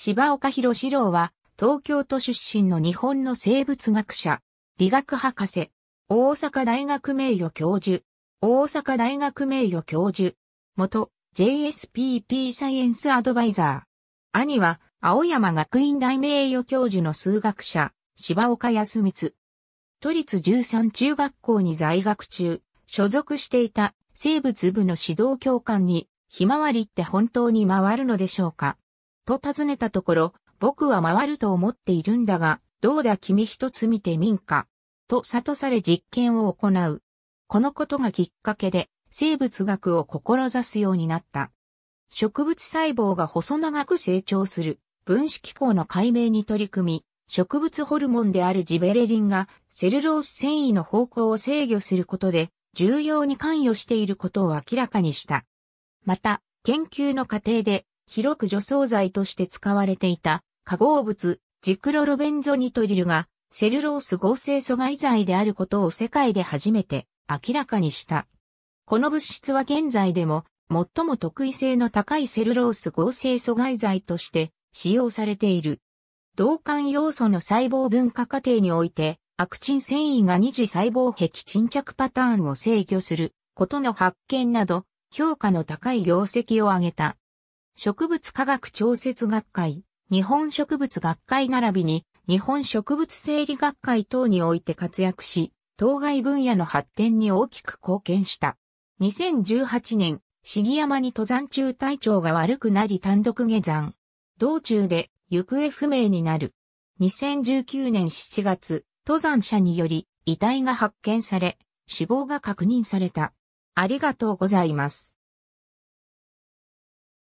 芝岡博史郎は、東京都出身の日本の生物学者、理学博士、大阪大学名誉教授、大阪大学名誉教授、元 JSPP サイエンスアドバイザー。兄は、青山学院大名誉教授の数学者、芝岡康光。都立13中学校に在学中、所属していた生物部の指導教官に、ひまわりって本当に回るのでしょうかと尋ねたところ、僕は回ると思っているんだが、どうだ君一つ見てみんか。と悟され実験を行う。このことがきっかけで、生物学を志すようになった。植物細胞が細長く成長する分子機構の解明に取り組み、植物ホルモンであるジベレリンがセルロース繊維の方向を制御することで重要に関与していることを明らかにした。また、研究の過程で広く除草剤として使われていた化合物ジクロロベンゾニトリルがセルロース合成阻害剤であることを世界で初めて明らかにした。この物質は現在でも最も特異性の高いセルロース合成阻害剤として使用されている。同管要素の細胞分化過程において、アクチン繊維が二次細胞壁沈着パターンを制御することの発見など、評価の高い業績を挙げた。植物科学調節学会、日本植物学会並びに日本植物生理学会等において活躍し、当該分野の発展に大きく貢献した。2018年、杉山に登山中体調が悪くなり単独下山。道中で行方不明になる。2019年7月、登山者により遺体が発見され、死亡が確認された。ありがとうございます。